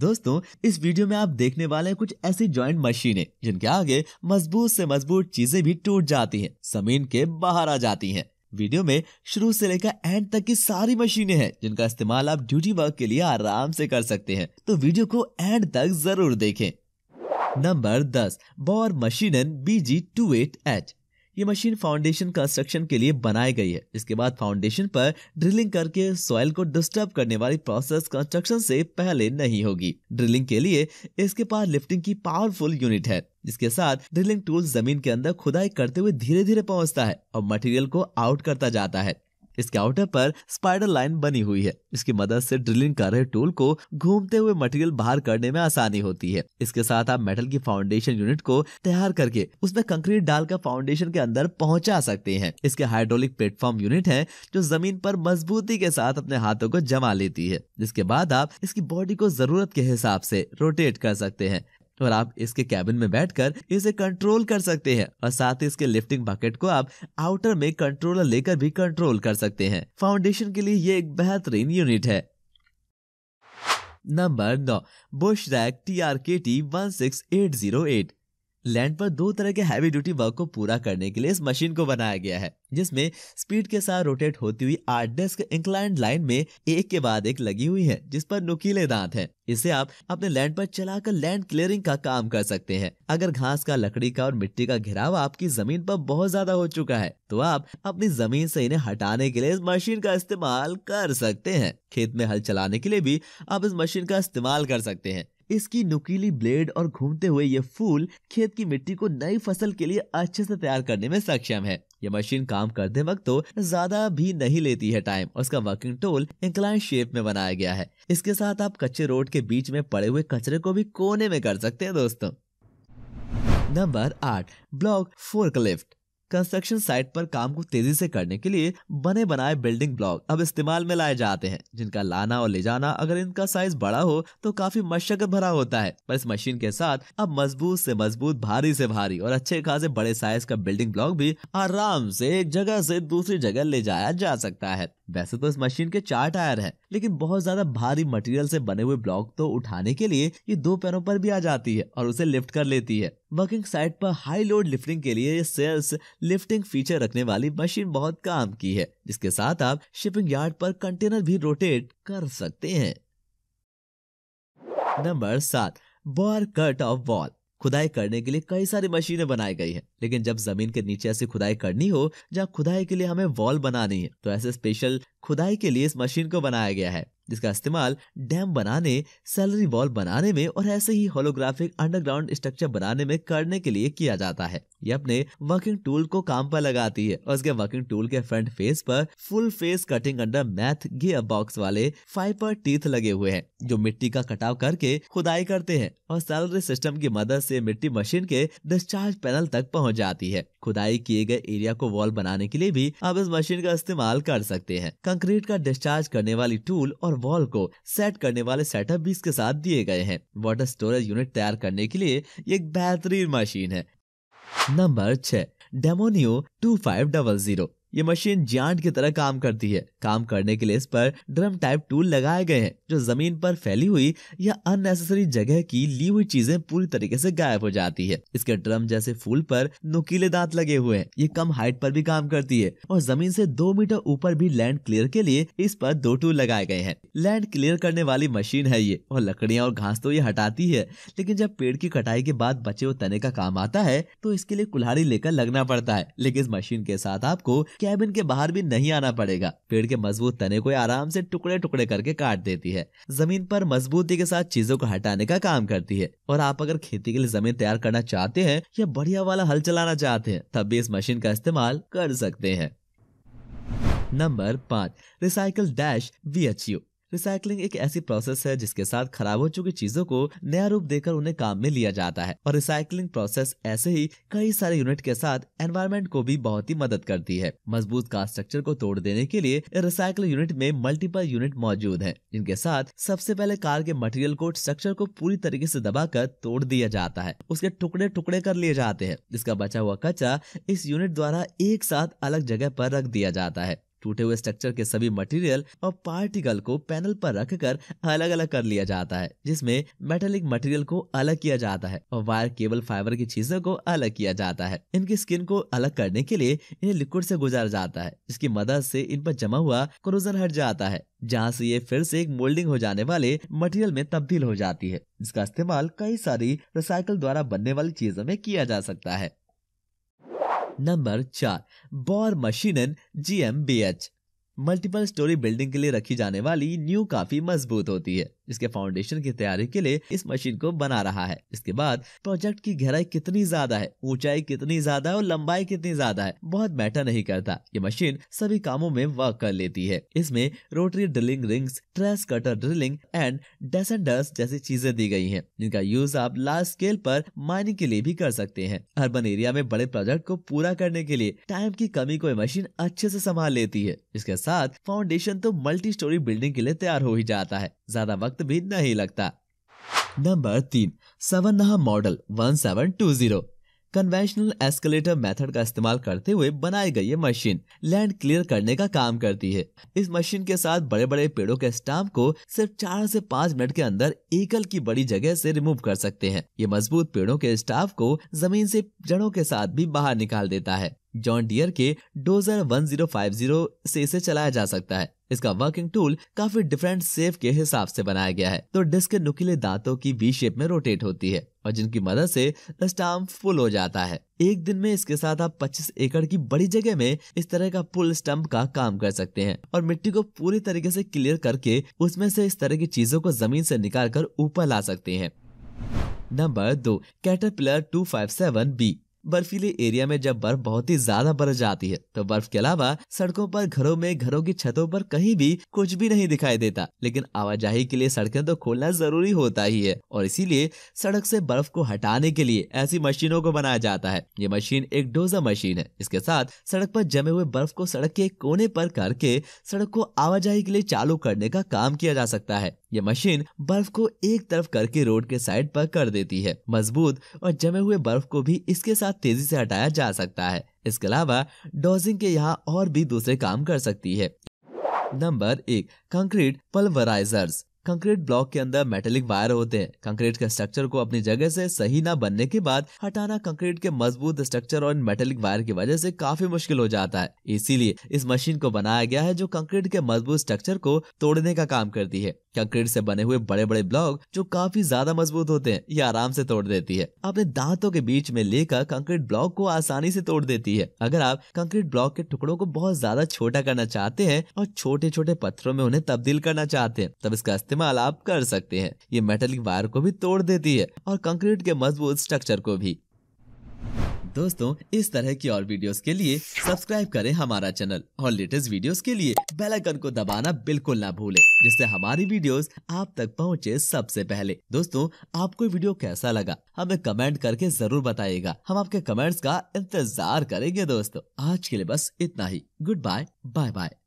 दोस्तों इस वीडियो में आप देखने वाले हैं कुछ ऐसी जॉइंट मशीनें जिनके आगे मजबूत से मजबूत चीजें भी टूट जाती हैं, जमीन के बाहर आ जाती हैं। वीडियो में शुरू से लेकर एंड तक की सारी मशीनें हैं जिनका इस्तेमाल आप ड्यूटी वर्क के लिए आराम से कर सकते हैं तो वीडियो को एंड तक जरूर देखें नंबर दस Bauer machine B G two eight H ये मशीन फाउंडेशन कंस्ट्रक्शन के लिए बनाई गई है इसके बाद फाउंडेशन पर ड्रिलिंग करके सॉइल को डिस्टर्ब करने वाली प्रोसेस कंस्ट्रक्शन से पहले नहीं होगी ड्रिलिंग के लिए इसके पास लिफ्टिंग की पावरफुल यूनिट है जिसके साथ ड्रिलिंग टूल जमीन के अंदर खुदाई करते हुए धीरे धीरे पहुंचता है और मटेरियल को आउट करता जाता है इसके आउटर पर स्पाइडर लाइन बनी हुई है इसकी मदद से ड्रिलिंग कर रहे टूल को घूमते हुए मटेरियल बाहर करने में आसानी होती है इसके साथ आप मेटल की फाउंडेशन यूनिट को तैयार करके उसमें कंक्रीट डालकर फाउंडेशन के अंदर पहुंचा सकते हैं इसके हाइड्रोलिक प्लेटफॉर्म यूनिट है जो जमीन पर मजबूती के साथ अपने हाथों को जमा लेती है जिसके बाद आप इसकी बॉडी को जरूरत के हिसाब से रोटेट कर सकते हैं और आप इसके कैबिन में बैठकर इसे कंट्रोल कर सकते हैं और साथ ही इसके लिफ्टिंग बकेट को आप आउटर में कंट्रोलर लेकर भी कंट्रोल कर सकते हैं फाउंडेशन के लिए ये एक बेहतरीन यूनिट है नंबर नौ बुश रैक T R K T one six eight zero eight land पर दो तरह के हैवी ड्यूटी वर्क को पूरा करने के लिए इस मशीन को बनाया गया है जिसमें स्पीड के साथ रोटेट होती हुई आठ डेस्क इंक्लाइंड लाइन में एक के बाद एक लगी हुई है जिस पर नुकीले दांत हैं। इसे आप अपने लैंड पर चलाकर लैंड क्लियरिंग का काम कर सकते हैं अगर घास का लकड़ी का और मिट्टी का घिराव आपकी जमीन पर बहुत ज्यादा हो चुका है तो आप अपनी जमीन से इन्हें हटाने के लिए इस मशीन का इस्तेमाल कर सकते हैं खेत में हल चलाने के लिए भी आप इस मशीन का इस्तेमाल कर सकते हैं इसकी नुकीली ब्लेड और घूमते हुए ये फूल खेत की मिट्टी को नई फसल के लिए अच्छे से तैयार करने में सक्षम है ये मशीन काम करते वक्त तो ज्यादा भी नहीं लेती है टाइम उसका वर्किंग टोल इंक्लाइन शेप में बनाया गया है इसके साथ आप कच्चे रोड के बीच में पड़े हुए कचरे को भी कोने में कर सकते हैं दोस्तों नंबर आठ ब्लॉक फोर्कलिफ्ट कंस्ट्रक्शन साइट पर काम को तेजी से करने के लिए बने बनाए बिल्डिंग ब्लॉक अब इस्तेमाल में लाए जाते हैं जिनका लाना और ले जाना अगर इनका साइज बड़ा हो तो काफी मशक्कत भरा होता है पर इस मशीन के साथ अब मजबूत से मजबूत भारी से भारी और अच्छे खासे बड़े साइज का बिल्डिंग ब्लॉक भी आराम से एक जगह से दूसरी जगह ले जाया जा सकता है वैसे तो इस मशीन के चार टायर है लेकिन बहुत ज्यादा भारी मटेरियल से बने हुए ब्लॉक तो उठाने के लिए ये दो पैरों पर भी आ जाती है और उसे लिफ्ट कर लेती है वर्किंग साइट पर हाई लोड लिफ्टिंग के लिए सेल्स लिफ्टिंग फीचर रखने वाली मशीन बहुत काम की है जिसके साथ आप शिपिंग यार्ड पर कंटेनर भी रोटेट कर सकते हैं नंबर सात बॉर कट ऑफ वॉल खुदाई करने के लिए कई सारी मशीनें बनाई गई हैं लेकिन जब जमीन के नीचे ऐसी खुदाई करनी हो जहाँ खुदाई के लिए हमें वॉल बनानी है तो ऐसे स्पेशल खुदाई के लिए इस मशीन को बनाया गया है जिसका इस्तेमाल डैम बनाने सैलरी वॉल बनाने में और ऐसे ही होलोग्राफिक अंडरग्राउंड स्ट्रक्चर बनाने में करने के लिए किया जाता है ये अपने वर्किंग टूल को काम पर लगाती है और उसके वर्किंग टूल के फ्रंट फेस पर full face cutting under math gear box वाले फाइपर टीथ लगे हुए हैं जो मिट्टी का कटाव करके खुदाई करते हैं और सैलरी सिस्टम की मदद से मिट्टी मशीन के डिस्चार्ज पैनल तक पहुंच जाती है खुदाई किए गए एरिया को वॉल बनाने के लिए भी आप इस मशीन का इस्तेमाल कर सकते हैं कंक्रीट का डिस्चार्ज करने वाली टूल और और वॉल को सेट करने वाले सेटअप भी इसके साथ दिए गए हैं वाटर स्टोरेज यूनिट तैयार करने के लिए एक बेहतरीन मशीन है नंबर छह डेमोनियो टू फाइव डबल जीरो ये मशीन जांट की तरह काम करती है काम करने के लिए इस पर ड्रम टाइप टूल लगाए गए हैं जो जमीन पर फैली हुई या अननेसेसरी जगह की ली हुई चीजें पूरी तरीके से गायब हो जाती है इसके ड्रम जैसे फूल पर नुकीले दांत लगे हुए हैं ये कम हाइट पर भी काम करती है और जमीन से दो मीटर ऊपर भी लैंड क्लियर के लिए इस पर दो टूल लगाए गए हैं लैंड क्लियर करने वाली मशीन है ये और लकड़ियाँ और घास तो ये हटाती है लेकिन जब पेड़ की कटाई के बाद बचे हुए तने का काम आता है तो इसके लिए कुल्हाड़ी लेकर लगना पड़ता है लेकिन इस मशीन के साथ आपको कैबिन के बाहर भी नहीं आना पड़ेगा पेड़ के मजबूत तने को आराम से टुकड़े टुकड़े करके काट देती है जमीन पर मजबूती के साथ चीजों को हटाने का काम करती है और आप अगर खेती के लिए जमीन तैयार करना चाहते हैं या बढ़िया वाला हल चलाना चाहते हैं तब भी इस मशीन का इस्तेमाल कर सकते हैं नंबर पाँच recycle dash V H U recycling एक ऐसी प्रोसेस है जिसके साथ खराब हो चुकी चीजों को नया रूप देकर उन्हें काम में लिया जाता है और रिसाइकलिंग प्रोसेस ऐसे ही कई सारे यूनिट के साथ एनवायरमेंट को भी बहुत ही मदद करती है मजबूत कास्ट स्ट्रक्चर को तोड़ देने के लिए रिसाइकल यूनिट में मल्टीपल यूनिट मौजूद है इनके साथ सबसे पहले कार के मटेरियल को स्ट्रक्चर को पूरी तरीके से दबाकर तोड़ दिया जाता है उसके टुकड़े टुकड़े कर लिए जाते हैं इसका बचा हुआ कचरा इस यूनिट द्वारा एक साथ अलग जगह पर रख दिया जाता है टूटे हुए स्ट्रक्चर के सभी मटेरियल और पार्टिकल को पैनल पर रखकर अलग अलग कर लिया जाता है जिसमें मेटेलिक मटेरियल को अलग किया जाता है और वायर केबल फाइबर की चीजों को अलग किया जाता है इनकी स्किन को अलग करने के लिए इन्हें लिक्विड से गुजार जाता है जिसकी मदद से इन पर जमा हुआ क्रोजन हट जाता है जहाँ से ये फिर से एक मोल्डिंग हो जाने वाले मटेरियल में तब्दील हो जाती है जिसका इस्तेमाल कई सारी रिसाइकल द्वारा बनने वाली चीजों में किया जा सकता है नंबर चार Bauer machine G M B H multiple story building के लिए रखी जाने वाली न्यू काफी मजबूत होती है इसके फाउंडेशन की तैयारी के लिए इस मशीन को बना रहा है इसके बाद प्रोजेक्ट की गहराई कितनी ज्यादा है ऊंचाई कितनी ज्यादा है और लंबाई कितनी ज्यादा है बहुत मैटर नहीं करता ये मशीन सभी कामों में वर्क कर लेती है इसमें rotary drilling rings trace cutter drilling and desanders जैसी चीजें दी गई है जिनका यूज आप लार्ज स्केल पर माइनिंग के लिए भी कर सकते हैं अर्बन एरिया में बड़े प्रोजेक्ट को पूरा करने के लिए टाइम की कमी को मशीन अच्छे से संभाल लेती है इसके साथ फाउंडेशन तो मल्टी स्टोरी बिल्डिंग के लिए तैयार हो ही जाता है ज्यादा वक्त भी नहीं लगता नंबर तीन सवन model one seven two zero conventional escalator method का इस्तेमाल करते हुए बनाई गई ये मशीन लैंड क्लियर करने का काम करती है इस मशीन के साथ बड़े बड़े पेड़ों के स्टाम्प को सिर्फ चार से पाँच मिनट के अंदर एकल की बड़ी जगह से रिमूव कर सकते हैं ये मजबूत पेड़ों के स्टाफ को जमीन से जड़ों के साथ भी बाहर निकाल देता है जॉन डियर के डोजर 1050 से इसे चलाया जा सकता है इसका वर्किंग टूल काफी डिफरेंट सेफ के हिसाब से बनाया गया है तो डिस्क नुकीले दांतों की वी शेप में रोटेट होती है और जिनकी मदद से स्टाम्प फुल हो जाता है एक दिन में इसके साथ आप 25 एकड़ की बड़ी जगह में इस तरह का पुल स्टम्प का काम कर सकते हैं और मिट्टी को पूरी तरीके से क्लियर करके उसमें से इस तरह की चीजों को जमीन से निकाल कर ऊपर ला सकते हैं नंबर दो कैटरपिलर सेवन बी बर्फीले एरिया में जब बर्फ बहुत ही ज्यादा बरस जाती है तो बर्फ के अलावा सड़कों पर घरों में घरों की छतों पर कहीं भी कुछ भी नहीं दिखाई देता लेकिन आवाजाही के लिए सड़कें तो खोलना जरूरी होता ही है और इसीलिए सड़क से बर्फ को हटाने के लिए ऐसी मशीनों को बनाया जाता है ये मशीन एक डोजा मशीन है इसके साथ सड़क पर जमे हुए बर्फ को सड़क के कोने पर करके सड़क को आवाजाही के लिए चालू करने का काम किया जा सकता है यह मशीन बर्फ को एक तरफ करके रोड के साइड पर कर देती है मजबूत और जमे हुए बर्फ को भी इसके साथ तेजी से हटाया जा सकता है इसके अलावा डोजिंग के यहाँ और भी दूसरे काम कर सकती है नंबर एक कंक्रीट पल्वराइजर्स कंक्रीट ब्लॉक के अंदर मेटेलिक वायर होते हैं कंक्रीट के स्ट्रक्चर को अपनी जगह से सही ना बनने के बाद हटाना कंक्रीट के मजबूत स्ट्रक्चर और मेटेलिक वायर की वजह से काफी मुश्किल हो जाता है इसीलिए इस मशीन को बनाया गया है जो कंक्रीट के मजबूत स्ट्रक्चर को तोड़ने का काम करती है कंक्रीट से बने हुए बड़े बड़े ब्लॉक जो काफी ज्यादा मजबूत होते हैं ये आराम से तोड़ देती है अपने दांतों के बीच में लेकर कंक्रीट ब्लॉक को आसानी से तोड़ देती है अगर आप कंक्रीट ब्लॉक के टुकड़ों को बहुत ज्यादा छोटा करना चाहते हैं और छोटे छोटे पत्थरों में उन्हें तब्दील करना चाहते हैं तब इसका इस्तेमाल आप कर सकते हैं ये मेटल वायर को भी तोड़ देती है और कंक्रीट के मजबूत स्ट्रक्चर को भी दोस्तों इस तरह की और वीडियोस के लिए सब्सक्राइब करें हमारा चैनल और लेटेस्ट वीडियोस के लिए बेल आइकन को दबाना बिल्कुल ना भूलें जिससे हमारी वीडियोस आप तक पहुंचे सबसे पहले दोस्तों आपको वीडियो कैसा लगा हमें कमेंट करके जरूर बताइएगा हम आपके कमेंट्स का इंतजार करेंगे दोस्तों आज के लिए बस इतना ही गुड बाय बाय बाय